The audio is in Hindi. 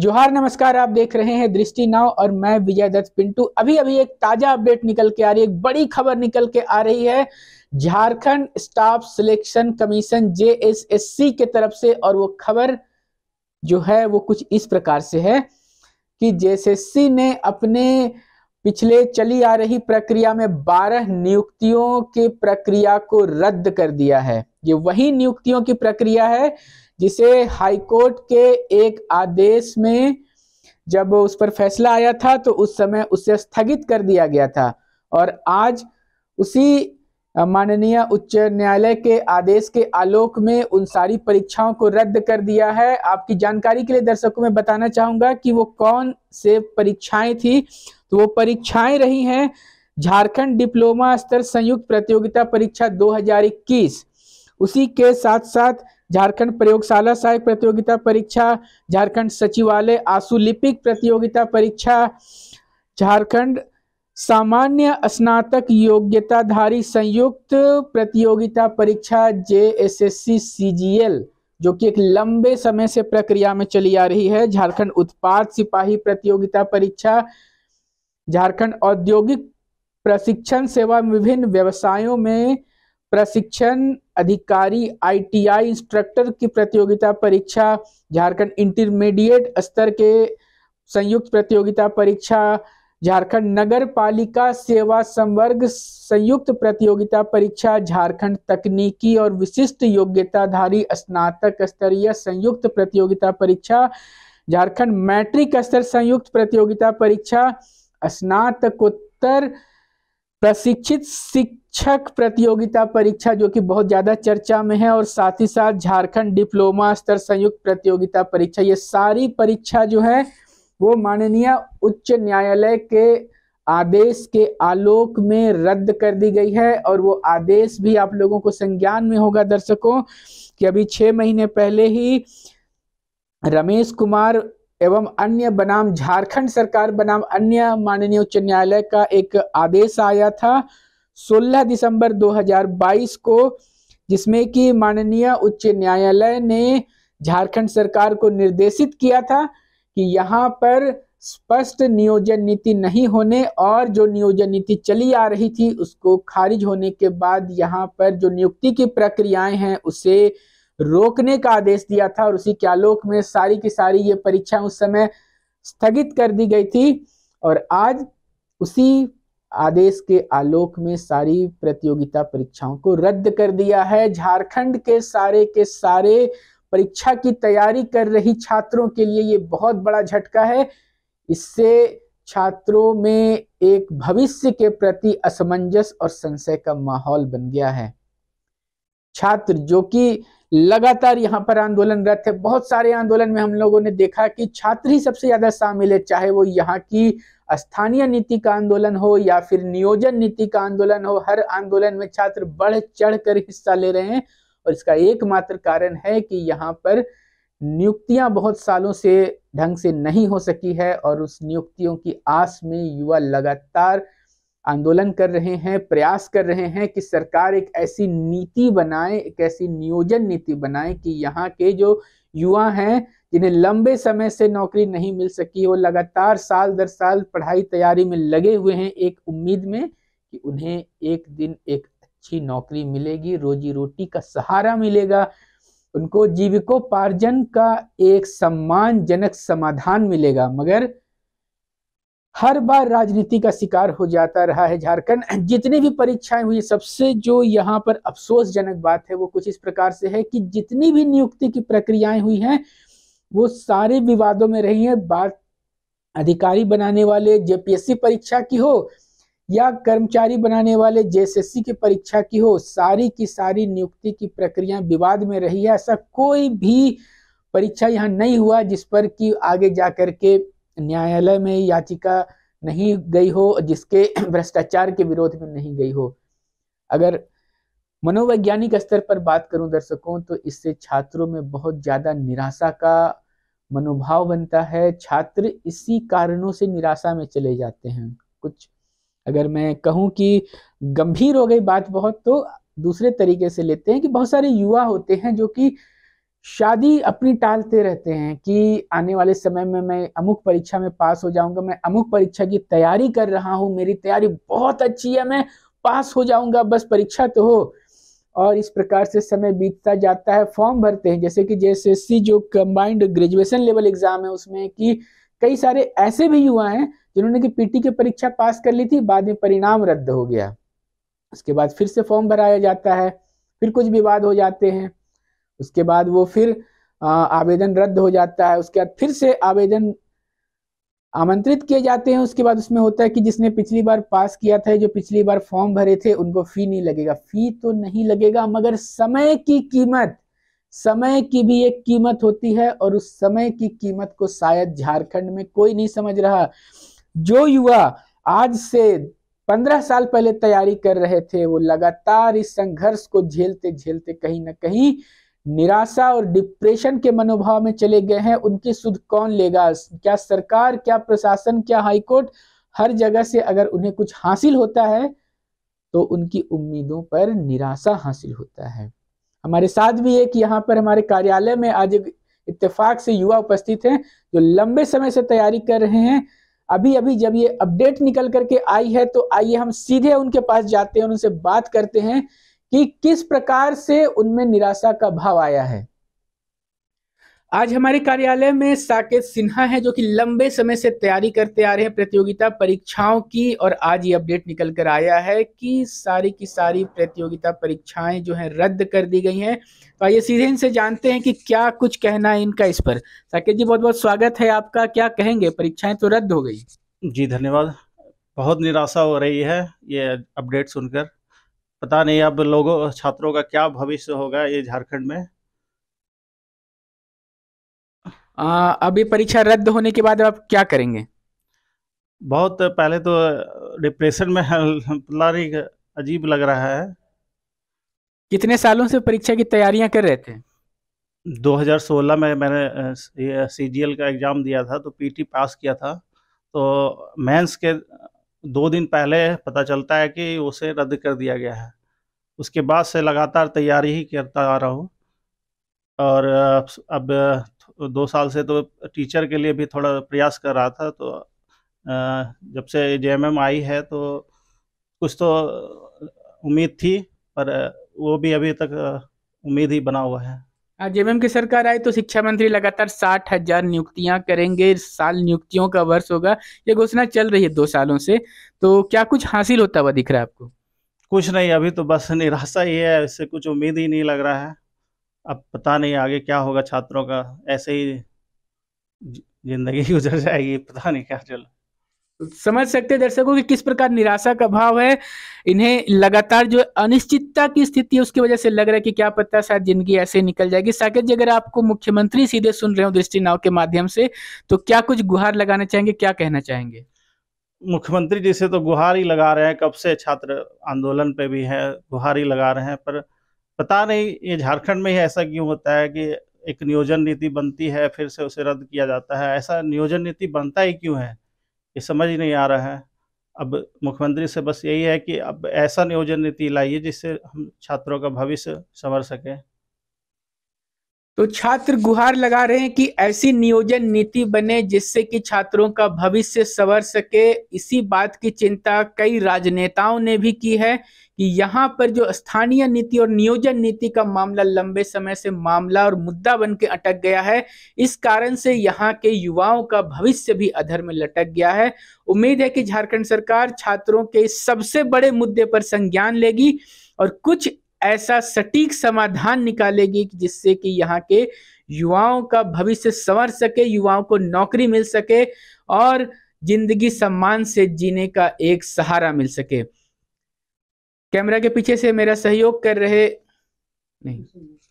जोहार नमस्कार आप देख रहे हैं दृष्टि नाव और मैं विजय दत्त पिंटू अभी अभी एक ताजा अपडेट निकल के आ रही है एक बड़ी खबर निकल के आ रही है झारखंड स्टाफ सिलेक्शन कमीशन सी के तरफ से और वो खबर जो है वो कुछ इस प्रकार से है कि सी ने अपने पिछले चली आ रही प्रक्रिया में 12 नियुक्तियों की प्रक्रिया को रद्द कर दिया है ये वही नियुक्तियों की प्रक्रिया है जिसे हाईकोर्ट के एक आदेश में जब उस पर फैसला आया था तो उस समय उसे स्थगित कर दिया गया था और आज उसी माननीय उच्च न्यायालय के आदेश के आलोक में उन सारी परीक्षाओं को रद्द कर दिया है आपकी जानकारी के लिए दर्शकों में बताना चाहूंगा कि वो कौन से परीक्षाएं थी तो वो परीक्षाएं रही हैं झारखंड डिप्लोमा स्तर संयुक्त प्रतियोगिता परीक्षा 2021 उसी के साथ साथ झारखंड प्रयोगशाला सहायक प्रतियोगिता परीक्षा झारखंड सचिवालय आशुलिपिक प्रतियोगिता परीक्षा झारखंड सामान्य स्नातक योग्यताधारी संयुक्त प्रतियोगिता परीक्षा J S S C C G L जो कि एक लंबे समय से प्रक्रिया में चली आ रही है झारखंड उत्पाद सिपाही प्रतियोगिता परीक्षा झारखंड औद्योगिक प्रशिक्षण सेवा विभिन्न व्यवसायों में प्रशिक्षण अधिकारी आईटीआई इंस्ट्रक्टर की प्रतियोगिता परीक्षा झारखंड इंटरमीडिएट स्तर के संयुक्त प्रतियोगिता परीक्षा झारखंड नगर पालिका सेवा संवर्ग संयुक्त प्रतियोगिता परीक्षा झारखंड तकनीकी और विशिष्ट योग्यताधारी स्नातक स्तरीय संयुक्त प्रतियोगिता परीक्षा झारखंड मैट्रिक स्तर संयुक्त प्रतियोगिता परीक्षा स्नातकोत्तर प्रशिक्षित शिक्षक प्रतियोगिता परीक्षा जो कि बहुत ज़्यादा चर्चा में है और साथ ही साथ झारखंड डिप्लोमा स्तर संयुक्त प्रतियोगिता परीक्षा ये सारी परीक्षा जो है वो माननीय उच्च न्यायालय के आदेश के आलोक में रद्द कर दी गई है और वो आदेश भी आप लोगों को संज्ञान में होगा दर्शकों कि अभी छह महीने पहले ही रमेश कुमार एवं अन्य बनाम झारखंड सरकार बनाम अन्य माननीय उच्च न्यायालय का एक आदेश आया था 16 दिसंबर 2022 को जिसमें कि माननीय उच्च न्यायालय ने झारखंड सरकार को निर्देशित किया था कि यहाँ पर स्पष्ट नियोजन नीति नहीं होने और जो नियोजन नीति चली आ रही थी उसको खारिज होने के बाद यहाँ पर जो नियुक्ति की प्रक्रियाएं हैं उसे रोकने का आदेश दिया था और उसी आलोक में सारी की सारी ये परीक्षा उस समय स्थगित कर दी गई थी और आज उसी आदेश के आलोक में सारी प्रतियोगिता परीक्षाओं को रद्द कर दिया है झारखंड के सारे के सारे परीक्षा की तैयारी कर रही छात्रों के लिए ये बहुत बड़ा झटका है इससे छात्रों में एक भविष्य के प्रति असमंजस और संशय का माहौल बन गया है छात्र जो कि लगातार यहाँ पर आंदोलनरत है बहुत सारे आंदोलन में हम लोगों ने देखा कि छात्र ही सबसे ज्यादा शामिल है चाहे वो यहाँ की स्थानीय नीति का आंदोलन हो या फिर नियोजन नीति का आंदोलन हो हर आंदोलन में छात्र बढ़ चढ़ कर हिस्सा ले रहे हैं और इसका एकमात्र कारण है कि यहाँ पर नियुक्तियां बहुत सालों से ढंग से नहीं हो सकी है और उस नियुक्तियों की आस में युवा लगातार आंदोलन कर रहे हैं प्रयास कर रहे हैं कि सरकार एक ऐसी नीति बनाए एक ऐसी नियोजन नीति बनाए कि यहाँ के जो युवा हैं जिन्हें लंबे समय से नौकरी नहीं मिल सकी वो लगातार साल दर साल पढ़ाई तैयारी में लगे हुए हैं एक उम्मीद में कि उन्हें एक दिन एक अच्छी नौकरी मिलेगी रोजी रोटी का सहारा मिलेगा उनको जीविकोपार्जन का एक सम्मानजनक समाधान मिलेगा मगर हर बार राजनीति का शिकार हो जाता रहा है झारखंड जितनी भी परीक्षाएं हुई सबसे जो यहाँ पर अफसोसजनक बात है वो कुछ इस प्रकार से है कि जितनी भी नियुक्ति की प्रक्रियाएं हुई हैं वो सारे विवादों में रही हैं बात अधिकारी बनाने वाले जेपीएससी परीक्षा की हो या कर्मचारी बनाने वाले जेएसएससी की परीक्षा की हो सारी की सारी नियुक्ति की प्रक्रिया विवाद में रही है ऐसा कोई भी परीक्षा यहाँ नहीं हुआ जिस पर कि आगे जा करके न्यायालय में याचिका नहीं गई हो जिसके भ्रष्टाचार के विरोध में नहीं गई हो अगर मनोवैज्ञानिक स्तर पर बात करूं दर्शकों तो इससे छात्रों में बहुत ज़्यादा निराशा का मनोभाव बनता है छात्र इसी कारणों से निराशा में चले जाते हैं कुछ अगर मैं कहूं कि गंभीर हो गई बात बहुत तो दूसरे तरीके से लेते हैं कि बहुत सारे युवा होते हैं जो कि शादी अपनी टालते रहते हैं कि आने वाले समय में मैं अमुक परीक्षा में पास हो जाऊंगा मैं अमुक परीक्षा की तैयारी कर रहा हूं मेरी तैयारी बहुत अच्छी है मैं पास हो जाऊंगा बस परीक्षा तो हो और इस प्रकार से समय बीतता जाता है फॉर्म भरते हैं जैसे कि जेएसएससी जो कंबाइंड ग्रेजुएशन लेवल एग्जाम है उसमें कि कई सारे ऐसे भी युवा हैं जिन्होंने की पीटी की परीक्षा पास कर ली थी बाद में परिणाम रद्द हो गया उसके बाद फिर से फॉर्म भराया जाता है फिर कुछ विवाद हो जाते हैं उसके बाद वो फिर आवेदन रद्द हो जाता है उसके बाद फिर से आवेदन आमंत्रित किए जाते हैं उसके बाद उसमें होता है कि जिसने पिछली बार पास किया था जो पिछली बार फॉर्म भरे थे उनको फी नहीं लगेगा फी तो नहीं लगेगा मगर समय की कीमत समय की भी एक कीमत होती है और उस समय की कीमत को शायद झारखंड में कोई नहीं समझ रहा जो युवा आज से पंद्रह साल पहले तैयारी कर रहे थे वो लगातार इस संघर्ष को झेलते झेलते कहीं ना कहीं निराशा और डिप्रेशन के मनोभाव में चले गए हैं उनकी सुध कौन लेगा क्या सरकार क्या प्रशासन क्या हाईकोर्ट हर जगह से अगर उन्हें कुछ हासिल होता है तो उनकी उम्मीदों पर निराशा हासिल होता है हमारे साथ भी एक यहाँ पर हमारे कार्यालय में आज एक इतफाक से युवा उपस्थित हैं जो लंबे समय से तैयारी कर रहे हैं अभी अभी जब ये अपडेट निकल करके आई है तो आइए हम सीधे उनके पास जाते हैं और उनसे बात करते हैं कि किस प्रकार से उनमें निराशा का भाव आया है आज हमारे कार्यालय में साकेत सिन्हा है जो कि लंबे समय से तैयारी करते आ रहे हैं प्रतियोगिता परीक्षाओं की और आज ये अपडेट निकल कर आया है कि सारी की सारी प्रतियोगिता परीक्षाएं जो हैं रद्द कर दी गई हैं तो आइए सीधे इनसे जानते हैं कि क्या कुछ कहना है इनका इस पर साकेत जी बहुत बहुत स्वागत है आपका क्या कहेंगे परीक्षाएं तो रद्द हो गई जी धन्यवाद बहुत निराशा हो रही है ये अपडेट सुनकर पता नहीं अब लोगों छात्रों का क्या भविष्य होगा ये झारखंड में आ, अभी परीक्षा रद्द होने के बाद आप क्या करेंगे बहुत पहले तो डिप्रेशन में है अजीब लग रहा है कितने सालों से परीक्षा की तैयारियां कर रहे थे 2016 में मैंने सी का एग्ज़ाम दिया था तो पीटी पास किया था तो मेंस के दो दिन पहले पता चलता है कि उसे रद्द कर दिया गया है उसके बाद से लगातार तैयारी ही करता आ रहा हूँ और अब दो साल से तो टीचर के लिए भी थोड़ा प्रयास कर रहा था तो जब से जे आई है तो कुछ तो उम्मीद थी पर वो भी अभी तक उम्मीद ही बना हुआ है जेएमएम की सरकार आई तो शिक्षा मंत्री लगातार साठ हजार नियुक्तियां करेंगे साल नियुक्तियों का वर्ष होगा ये घोषणा चल रही है दो सालों से तो क्या कुछ हासिल होता हुआ दिख रहा है आपको कुछ नहीं अभी तो बस निराशा ही है इससे कुछ उम्मीद ही नहीं लग रहा है अब पता नहीं आगे क्या होगा छात्रों का ऐसे ही जिंदगी गुजर जाएगी पता नहीं क्या चल समझ सकते दर्शकों कि किस प्रकार निराशा का भाव है इन्हें लगातार जो अनिश्चितता की स्थिति है उसकी वजह से लग रहा है कि क्या पता शायद जिंदगी ऐसे निकल जाएगी साकेत जी अगर आपको मुख्यमंत्री सीधे सुन रहे हो दृष्टि नाव के माध्यम से तो क्या कुछ गुहार लगाना चाहेंगे क्या कहना चाहेंगे मुख्यमंत्री जी से तो गुहार ही लगा रहे हैं कब से छात्र आंदोलन पे भी है गुहार ही लगा रहे हैं पर पता नहीं ये झारखंड में ही ऐसा क्यों होता है कि एक नियोजन नीति बनती है फिर से उसे रद्द किया जाता है ऐसा नियोजन नीति बनता ही क्यों है ये समझ नहीं आ रहा है अब मुख्यमंत्री से बस यही है कि अब ऐसा नियोजन नीति लाइए जिससे हम छात्रों का भविष्य संवर सकें तो छात्र गुहार लगा रहे हैं कि ऐसी नियोजन नीति बने जिससे कि छात्रों का भविष्य संवर सके इसी बात की चिंता कई राजनेताओं ने भी की है कि यहाँ पर जो स्थानीय नीति और नियोजन नीति का मामला लंबे समय से मामला और मुद्दा बन के अटक गया है इस कारण से यहाँ के युवाओं का भविष्य भी अधर में लटक गया है उम्मीद है कि झारखंड सरकार छात्रों के सबसे बड़े मुद्दे पर संज्ञान लेगी और कुछ ऐसा सटीक समाधान निकालेगी जिससे कि यहाँ के युवाओं का भविष्य संवर सके युवाओं को नौकरी मिल सके और जिंदगी सम्मान से जीने का एक सहारा मिल सके कैमरा के पीछे से मेरा सहयोग कर रहे नहीं